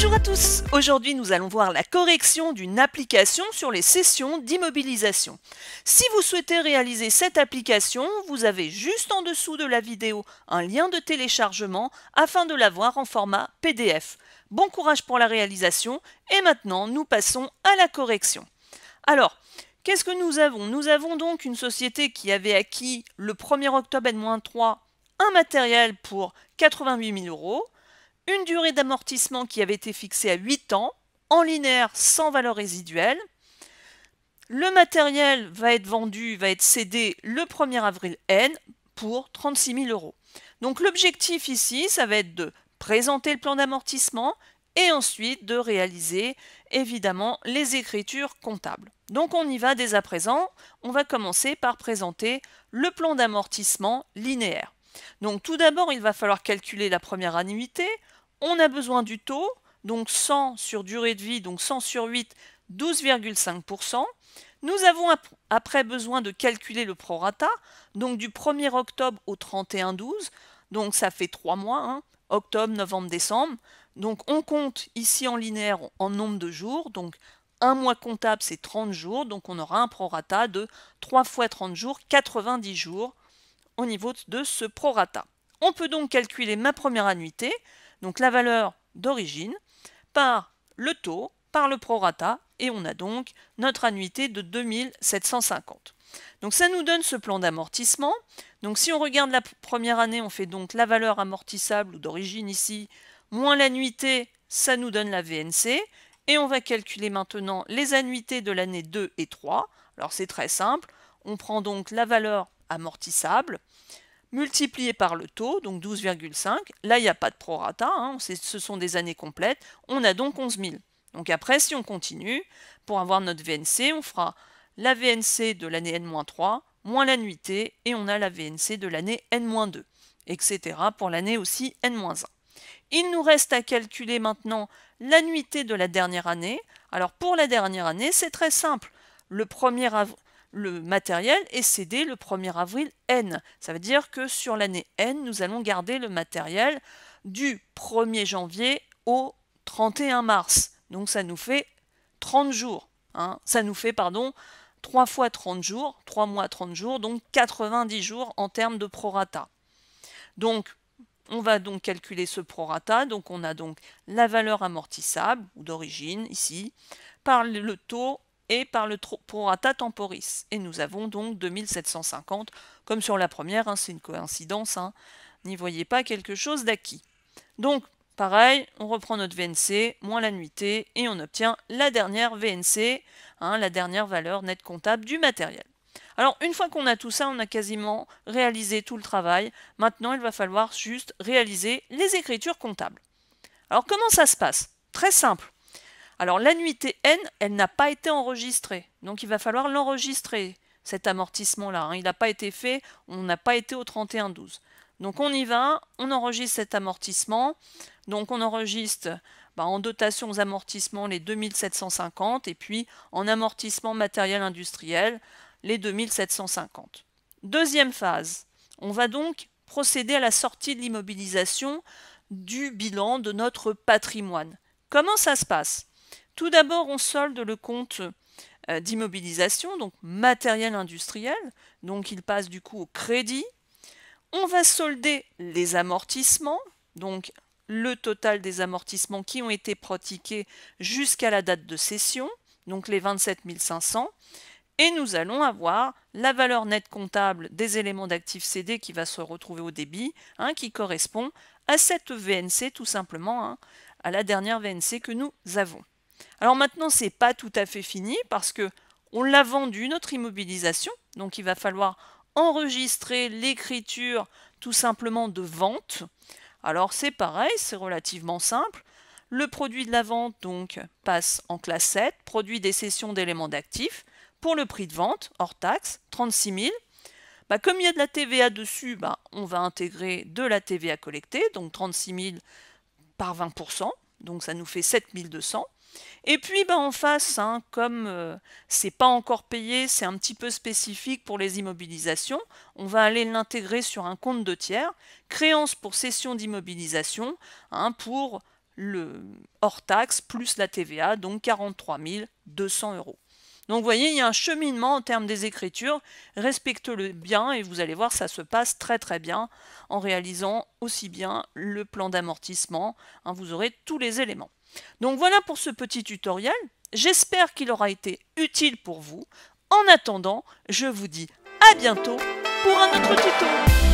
Bonjour à tous Aujourd'hui nous allons voir la correction d'une application sur les sessions d'immobilisation. Si vous souhaitez réaliser cette application, vous avez juste en dessous de la vidéo un lien de téléchargement afin de l'avoir en format PDF. Bon courage pour la réalisation et maintenant nous passons à la correction. Alors, qu'est-ce que nous avons Nous avons donc une société qui avait acquis le 1er octobre N-3 un matériel pour 88 000 euros une durée d'amortissement qui avait été fixée à 8 ans, en linéaire sans valeur résiduelle. Le matériel va être vendu, va être cédé le 1er avril N pour 36 000 euros. Donc l'objectif ici, ça va être de présenter le plan d'amortissement et ensuite de réaliser évidemment les écritures comptables. Donc on y va dès à présent. On va commencer par présenter le plan d'amortissement linéaire. Donc tout d'abord, il va falloir calculer la première annuité on a besoin du taux, donc 100 sur durée de vie, donc 100 sur 8, 12,5%. Nous avons après besoin de calculer le prorata, donc du 1er octobre au 31-12, donc ça fait 3 mois, hein, octobre, novembre, décembre. Donc on compte ici en linéaire en nombre de jours, donc un mois comptable c'est 30 jours, donc on aura un prorata de 3 fois 30 jours, 90 jours au niveau de ce prorata. On peut donc calculer ma première annuité, donc la valeur d'origine, par le taux, par le prorata, et on a donc notre annuité de 2750. Donc ça nous donne ce plan d'amortissement. Donc si on regarde la première année, on fait donc la valeur amortissable ou d'origine ici, moins l'annuité, ça nous donne la VNC. Et on va calculer maintenant les annuités de l'année 2 et 3. Alors c'est très simple, on prend donc la valeur amortissable, multiplié par le taux, donc 12,5. Là, il n'y a pas de prorata, hein, ce sont des années complètes. On a donc 11 000. Donc après, si on continue, pour avoir notre VNC, on fera la VNC de l'année N-3, moins la nuitée, et on a la VNC de l'année N-2, etc. pour l'année aussi N-1. Il nous reste à calculer maintenant la nuitée de la dernière année. Alors pour la dernière année, c'est très simple. Le premier le matériel est cédé le 1er avril N. Ça veut dire que sur l'année N, nous allons garder le matériel du 1er janvier au 31 mars. Donc ça nous fait 30 jours. Hein. Ça nous fait, pardon, 3 fois 30 jours, 3 mois 30 jours, donc 90 jours en termes de prorata. Donc, on va donc calculer ce prorata. Donc, on a donc la valeur amortissable, ou d'origine ici, par le taux et par le prorata temporis. Et nous avons donc 2750, comme sur la première, hein, c'est une coïncidence, hein. n'y voyez pas quelque chose d'acquis. Donc, pareil, on reprend notre VNC, moins la nuitée, et on obtient la dernière VNC, hein, la dernière valeur nette comptable du matériel. Alors, une fois qu'on a tout ça, on a quasiment réalisé tout le travail. Maintenant, il va falloir juste réaliser les écritures comptables. Alors, comment ça se passe Très simple. Alors l'annuité N, elle n'a pas été enregistrée. Donc il va falloir l'enregistrer, cet amortissement-là. Hein. Il n'a pas été fait, on n'a pas été au 31-12. Donc on y va, on enregistre cet amortissement. Donc on enregistre bah, en dotation aux amortissements les 2750 et puis en amortissement matériel industriel les 2750. Deuxième phase, on va donc procéder à la sortie de l'immobilisation du bilan de notre patrimoine. Comment ça se passe tout d'abord, on solde le compte euh, d'immobilisation, donc matériel industriel, donc il passe du coup au crédit. On va solder les amortissements, donc le total des amortissements qui ont été pratiqués jusqu'à la date de cession, donc les 27 500, et nous allons avoir la valeur nette comptable des éléments d'actifs cédés qui va se retrouver au débit, hein, qui correspond à cette VNC tout simplement, hein, à la dernière VNC que nous avons. Alors maintenant, ce c'est pas tout à fait fini parce que on l'a vendu notre immobilisation, donc il va falloir enregistrer l'écriture tout simplement de vente. Alors c'est pareil, c'est relativement simple. Le produit de la vente donc passe en classe 7, produit des sessions d'éléments d'actifs, pour le prix de vente, hors taxe, 36 000. Bah, comme il y a de la TVA dessus, bah, on va intégrer de la TVA collectée, donc 36 000 par 20%, donc ça nous fait 7 200. Et puis ben, en face, hein, comme ce euh, c'est pas encore payé, c'est un petit peu spécifique pour les immobilisations, on va aller l'intégrer sur un compte de tiers, créance pour cession d'immobilisation hein, pour le hors taxe plus la TVA, donc 43 200 euros. Donc vous voyez, il y a un cheminement en termes des écritures, respectez le bien et vous allez voir, ça se passe très très bien en réalisant aussi bien le plan d'amortissement, hein, vous aurez tous les éléments. Donc voilà pour ce petit tutoriel, j'espère qu'il aura été utile pour vous. En attendant, je vous dis à bientôt pour un autre tuto